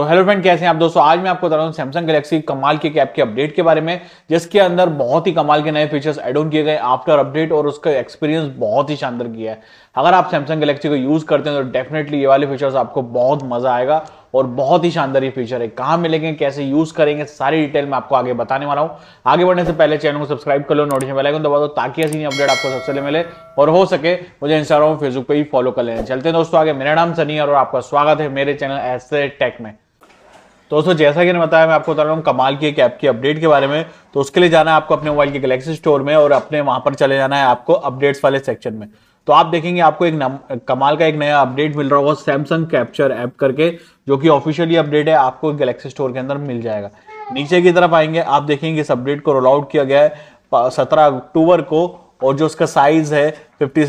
तो hello friend कैसे हैं आप दोस्तों आज मैं आपको बता रहा हूँ सैमसंग गैलेक्सी कमाल के कैप के अपडेट के बारे में जिसके अंदर बहुत ही कमाल के नए फीचर्स एड ऑन किए गए आफ्टर अपडेट और उसका एक्सपीरियंस बहुत ही शानदार किया है अगर आप सैमसंग गैलेक्सी को यूज करते हैं तो डेफिनेटली ये वाले फीचर्स आपको बहुत मजा आएगा और बहुत ही शानदार ये फीचर है कहाँ मिलेंगे कैसे यूज करेंगे सारी डिटेल मैं आपको आगे बताने वाला हूँ आगे बढ़ने से पहले चैनल को सब्सक्राइब कर लो नोटिफिकेशन बेल आइकन दबा दो ताकि ऐसी अपडेट आपको सबसे पहले मिले और हो सके मुझे इंस्टाग्राम फेसबुक पर ही फॉलो कर लेना चलते हैं दोस्तों आगे मेरा नाम सनी और आपका स्वागत है मेरे चैनल ऐसे टेक में तो दोस्तों जैसा कि मैंने बताया मैं आपको बता रहा हूँ कमाल की एक ऐप की अपडेट के बारे में तो उसके लिए जाना है आपको अपने मोबाइल के गलेक्सी स्टोर में और अपने वहां पर चले जाना है आपको अपडेट्स वाले सेक्शन में तो आप देखेंगे आपको एक नम, कमाल का एक नया अपडेट मिल रहा होगा सैमसंग कैप्चर ऐप करके जो कि ऑफिशियली अपडेट है आपको गलेक्सी स्टोर के अंदर मिल जाएगा नीचे की तरफ आएंगे आप देखेंगे इस अपडेट को रोल आउट किया गया है सत्रह अक्टूबर को और जो उसका साइज है 57.85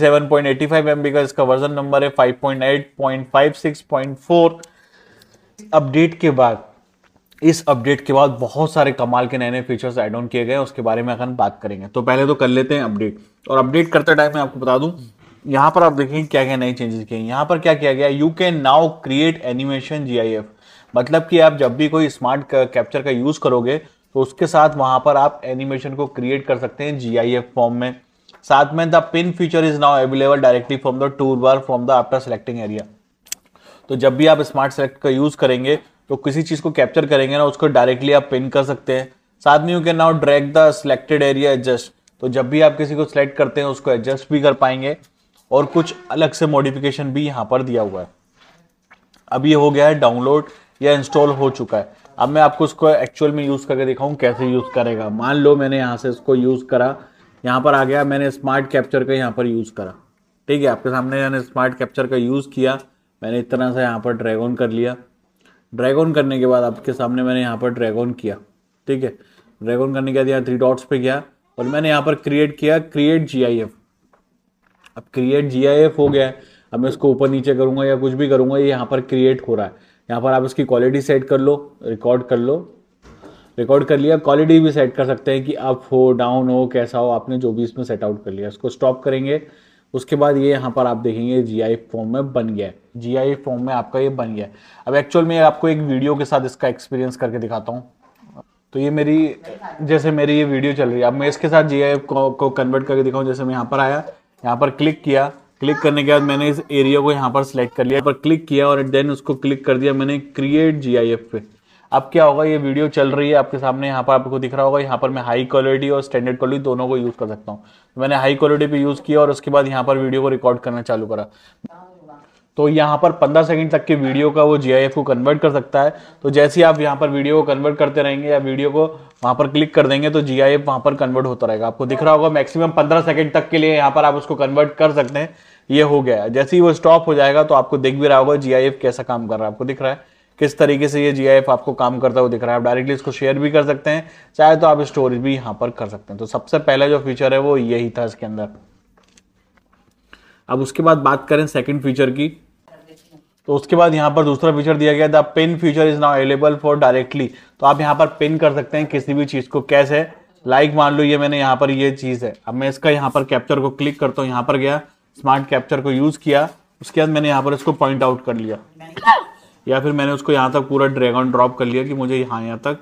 सेवन का इसका वर्जन नंबर है 5.8.56.4 अपडेट के बाद इस अपडेट के बाद बहुत सारे कमाल के नए नए फीचर्स एड ऑन किए गए उसके बारे में हम बात करेंगे तो पहले तो कर लेते हैं अपडेट और अपडेट करते टाइम मैं आपको बता दूं यहाँ पर आप देखेंगे क्या क्या नए चेंजेस किए यहाँ पर क्या किया गया you can now create animation जी मतलब कि आप जब भी कोई स्मार्ट कैप्चर का यूज़ करोगे तो उसके साथ वहाँ पर आप एनिमेशन को क्रिएट कर सकते हैं जी फॉर्म में साथ में the pin feature is now available directly from the tool bar from the after selecting area तो जब भी आप स्मार्ट सेलेक्ट का यूज़ करेंगे तो किसी चीज़ को कैप्चर करेंगे ना उसको डायरेक्टली आप पिन कर सकते हैं साथ में you can now drag the selected area adjust तो जब भी आप किसी को सिलेक्ट करते हैं उसको एडजस्ट भी कर पाएंगे और कुछ अलग से मॉडिफिकेशन भी यहाँ पर दिया हुआ है अब ये हो गया है डाउनलोड या इंस्टॉल हो चुका है अब मैं आपको उसको एक्चुअल में यूज़ करके दिखाऊँ कैसे यूज़ करेगा मान लो मैंने यहाँ से इसको यूज़ करा यहाँ पर आ गया मैंने स्मार्ट कैप्चर का यहाँ पर यूज़ करा ठीक है आपके सामने मैंने स्मार्ट कैप्चर का यूज़ किया मैंने इतना सा यहाँ पर ड्रैगन कर लिया ड्रैग ऑन करने के बाद आपके सामने मैंने यहाँ पर ड्रैग ऑन किया ठीक है ड्रैग ऑन करने के बाद यहाँ थ्री डॉट्स पे गया और मैंने यहाँ पर क्रिएट किया क्रिएट जी आई एफ अब क्रिएट जी आई एफ हो गया है अब मैं इसको ऊपर नीचे करूँगा या कुछ भी करूँगा ये यहाँ पर क्रिएट हो रहा है यहाँ पर आप इसकी क्वालिटी सेट कर लो रिकॉर्ड कर लो रिकॉर्ड कर लिया क्वालिटी भी सेट कर सकते हैं कि अप हो डाउन हो कैसा हो आपने जो भी इसमें सेट आउट कर लिया इसको स्टॉप करेंगे उसके बाद ये यहाँ पर आप देखेंगे जी आई फॉर्म में बन गया है जी आई फॉर्म में आपका ये बन गया है अब एक्चुअल में आपको एक वीडियो के साथ इसका एक्सपीरियंस करके दिखाता हूँ तो ये मेरी जैसे मेरी ये वीडियो चल रही है अब मैं इसके साथ जी आई को, को कन्वर्ट करके दिखाऊँ जैसे मैं यहाँ पर आया यहाँ पर क्लिक किया क्लिक करने के बाद मैंने इस एरिया को यहाँ पर सिलेक्ट कर लिया पर क्लिक किया और देन उसको क्लिक कर दिया मैंने क्रिएट जी आई एफ पे अब क्या होगा ये वीडियो चल रही है आपके सामने यहाँ पर आपको दिख रहा होगा यहाँ पर मैं हाई क्वालिटी और स्टैंडर्ड क्वालिटी दोनों को यूज़ कर सकता हूँ तो मैंने हाई क्वालिटी पे यूज़ किया और उसके बाद यहाँ पर वीडियो को रिकॉर्ड करना चालू करा तो यहाँ पर 15 सेकंड तक के वीडियो का वो जी को कन्वर्ट कर सकता है तो जैसे ही आप यहाँ पर वीडियो को कन्वर्ट करते रहेंगे या वीडियो को वहां पर क्लिक कर देंगे तो जी आई वहां पर कन्वर्ट होता रहेगा आपको दिख रहा होगा मैक्सिमम 15 सेकंड तक के लिए यहाँ पर आप उसको कन्वर्ट कर सकते हैं ये हो गया जैसे ही वो स्टॉप हो जाएगा तो आपको दिख भी रहा होगा जी कैसा काम कर रहा है आपको दिख रहा है किस तरीके से ये जी आपको काम करता हुआ दिख रहा है आप डायरेक्टली इसको शेयर भी कर सकते हैं चाहे तो आप स्टोरेज भी यहाँ पर कर सकते हैं तो सबसे पहला जो फीचर है वो यही था इसके अंदर अब उसके बाद बात करें सेकेंड फीचर की तो उसके बाद यहाँ पर दूसरा फीचर दिया गया था pin feature is now available for directly तो आप यहाँ पर पिन कर सकते हैं किसी भी चीज़ को कैसे लाइक like, मान लो ये मैंने यहाँ पर ये चीज़ है अब मैं इसका यहाँ पर कैप्चर को क्लिक करता हूँ यहाँ पर गया स्मार्ट कैप्चर को यूज़ किया उसके बाद मैंने यहाँ पर इसको पॉइंट आउट कर लिया या फिर मैंने उसको यहाँ तक पूरा ड्रैगन ड्रॉप कर लिया कि मुझे यहाँ यहाँ तक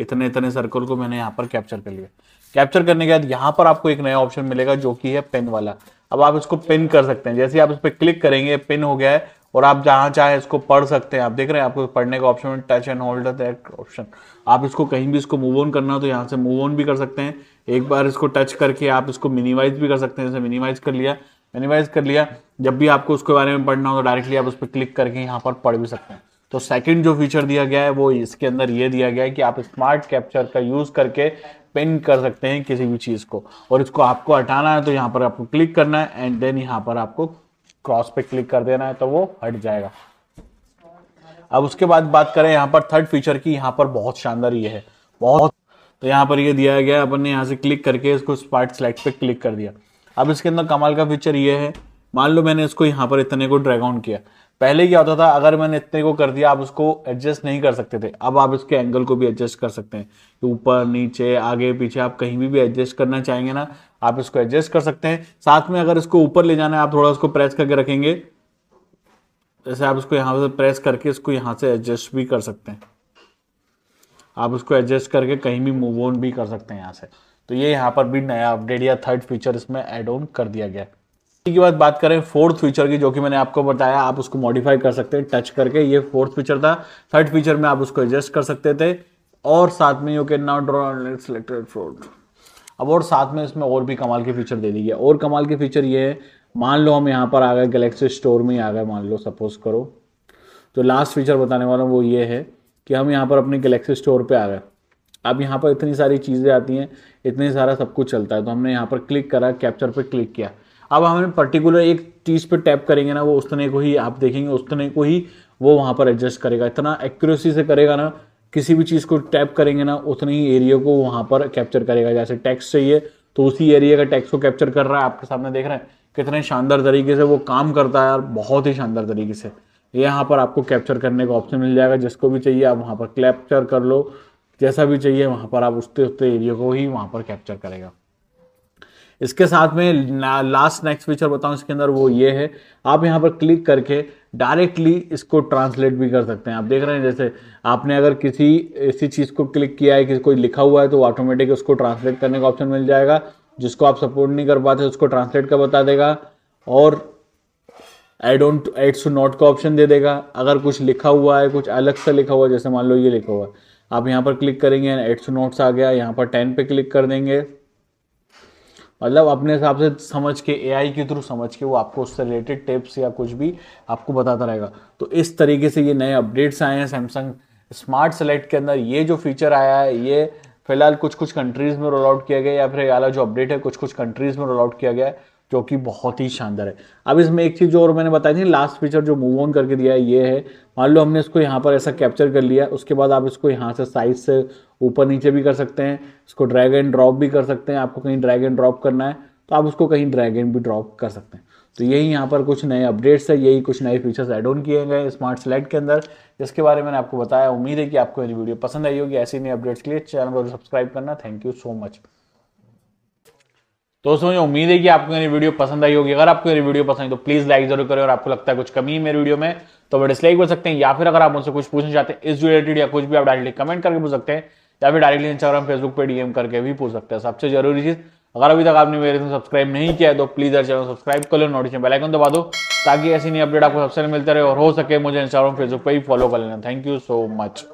इतने इतने सर्कल को मैंने यहाँ पर कैप्चर कर लिया कैप्चर करने के बाद यहाँ पर आपको एक नया ऑप्शन मिलेगा जो कि है पेन वाला अब आप इसको पिन कर सकते हैं जैसे आप इस पर क्लिक करेंगे पिन हो गया है और आप जहाँ चाहे इसको पढ़ सकते हैं आप देख रहे हैं आपको पढ़ने का option touch and hold that option आप इसको कहीं भी इसको मूव ऑन करना हो तो यहाँ से मूव ऑन भी कर सकते हैं एक बार इसको टच करके आप इसको मिनिमाइज भी कर सकते हैं जैसे मिनिमाइज कर लिया मिनिमाइज कर लिया जब भी आपको उसके बारे में पढ़ना हो तो डायरेक्टली आप उस पर क्लिक करके यहाँ पर पढ़ भी सकते हैं तो सेकंड जो फीचर दिया गया है वो इसके अंदर ये दिया गया है कि आप स्मार्ट कैप्चर का यूज़ करके पिन कर सकते हैं किसी भी चीज़ को और इसको आपको हटाना है तो यहाँ पर आपको क्लिक करना है एंड देन यहाँ पर आपको क्रॉस पे क्लिक कर देना है तो वो हट जाएगा अब उसके बाद बात करें यहाँ पर थर्ड फीचर की यहाँ पर बहुत शानदार ये है बहुत तो यहाँ पर ये दिया गया अपन ने यहाँ से क्लिक करके इसको स्मार्ट सेलेक्ट पे क्लिक कर दिया अब इसके अंदर कमाल का फीचर ये है मान लो मैंने इसको यहाँ पर इतने को ड्रैग ऑन किया पहले क्या होता था अगर मैंने इतने को कर दिया आप उसको एडजस्ट नहीं कर सकते थे अब आप इसके एंगल को भी एडजस्ट कर सकते हैं तो ऊपर नीचे आगे पीछे आप कहीं भी भी एडजस्ट करना चाहेंगे ना आप इसको एडजस्ट कर सकते हैं साथ में अगर इसको ऊपर ले जाना है आप थोड़ा उसको प्रेस करके रखेंगे जैसे आप इसको यहाँ से प्रेस करके इसको यहाँ से एडजस्ट भी कर सकते हैं आप उसको एडजस्ट करके कहीं भी मूव ऑन भी कर सकते हैं यहाँ से तो ये यहाँ पर भी नया अपडेट या थर्ड फीचर इसमें एड ऑन कर दिया गया इसी के बाद बात करें फोर्थ फीचर की जो कि मैंने आपको बताया आप उसको मॉडिफाई कर सकते हैं टच करके ये फोर्थ फीचर था थर्ड फीचर में आप उसको एडजस्ट कर सकते थे और साथ में you can not draw selected fraud अब और साथ में इसमें और भी कमाल के फीचर दे दी गई और कमाल के फीचर ये है मान लो हम यहाँ पर आ गए गलेक्सी स्टोर में ही आ गए मान लो सपोज करो तो लास्ट फीचर बताने वाला हूँ वो ये है कि हम यहाँ पर अपने गलेक्सी स्टोर पर आ गए अब यहाँ पर इतनी सारी चीज़ें आती हैं इतने सारा सब कुछ चलता है तो हमने यहाँ पर क्लिक करा कैप्चर पर क्लिक किया अब हमें पर्टिकुलर एक चीज़ पर टैप करेंगे ना वो उतने को ही आप देखेंगे उतने को ही वो वहाँ पर एडजस्ट करेगा इतना एक्यूरेसी से करेगा ना किसी भी चीज़ को टैप करेंगे ना उतने ही एरिया को वहाँ पर कैप्चर करेगा जैसे टैक्स चाहिए तो उसी एरिया का टैक्स को कैप्चर कर रहा है आपके सामने देख रहे हैं कितने शानदार तरीके से वो काम करता है यार बहुत ही शानदार तरीके से यहाँ पर आपको कैप्चर करने का ऑप्शन मिल जाएगा जिसको भी चाहिए आप वहाँ पर कैप्चर कर लो जैसा भी चाहिए वहाँ पर आप उसते उसते एरिया को ही वहाँ पर कैप्चर करेगा इसके साथ में लास्ट नेक्स्ट फीचर बताऊँ इसके अंदर वो ये है आप यहाँ पर क्लिक करके डायरेक्टली इसको ट्रांसलेट भी कर सकते हैं आप देख रहे हैं जैसे आपने अगर किसी ऐसी चीज़ को क्लिक किया है किसी कोई लिखा हुआ है तो ऑटोमेटिक उसको ट्रांसलेट करने का ऑप्शन मिल जाएगा जिसको आप सपोर्ट नहीं कर पाते उसको ट्रांसलेट का बता देगा और आई डोंट एड्स नॉट का ऑप्शन दे देगा अगर कुछ लिखा हुआ है कुछ अलग से लिखा हुआ है जैसे मान लो ये लिखा हुआ है आप यहाँ पर क्लिक करेंगे एड्स नोट्स आ गया यहाँ पर टेन पे क्लिक कर देंगे मतलब अपने हिसाब से समझ के एआई के थ्रू समझ के वो आपको उससे रिलेटेड टिप्स या कुछ भी आपको बताता रहेगा तो इस तरीके से ये नए अपडेट्स आए हैं सैमसंग स्मार्ट सेलेक्ट के अंदर ये जो फीचर आया है ये फिलहाल कुछ कुछ कंट्रीज़ में रोल आउट किया गया या फिर अला जो अपडेट है कुछ कुछ कंट्रीज़ में रोल आउट किया गया है जो कि बहुत ही शानदार है अब इसमें एक चीज़ जो और मैंने बताई थी लास्ट फीचर जो मूव ऑन करके दिया है ये है मान लो हमने इसको यहाँ पर ऐसा कैप्चर कर लिया उसके बाद आप इसको यहाँ से साइज से ऊपर नीचे भी कर सकते हैं इसको ड्रैग एंड ड्रॉप भी कर सकते हैं आपको कहीं ड्रैग एंड ड्रॉप करना है तो आप उसको कहीं ड्रैग एंड भी ड्रॉप कर सकते हैं तो यही यहाँ पर कुछ नए अपडेट्स है यही कुछ नए फीचर्स एड ऑन किए गए स्मार्ट सेलेक्ट के अंदर जिसके बारे में मैंने आपको बताया उम्मीद है कि आपको मेरी वीडियो पसंद आई होगी ऐसी नई अपडेट्स के लिए चैनल को सब्सक्राइब करना थैंक यू सो मच तो दोस्तों मुझे उम्मीद है कि आपको मेरी वीडियो पसंद आई होगी अगर आपको मेरी वीडियो पसंद आई तो प्लीज लाइक जरूर करें और आपको लगता है कुछ कमी है मेरी वीडियो में तो वो डिसलाइक कर सकते हैं या फिर अगर आप मुझसे कुछ पूछना चाहते हैं इस रिलेटेड या कुछ भी आप डायरेक्टली कमेंट करके पूछ सकते हैं या फिर डायरेक्टली इंस्टाग्राम फेसबुक पर डीएम करके भी पूछ सकते हैं सबसे जरूरी चीज अगर अभी तक आपने मेरे सब्सक्राइब नहीं किया है तो प्लीज हर चैनल सब्सक्राइब कर लो नोटिफिकेशन बेलाइकन दबा दो ताकि ऐसी नई अपडेट आपको सबसे मिलते रहे और हो सके मुझे इंस्टाग्राम फेसबुक पर ही फॉलो कर लेना थैंक यू सो मच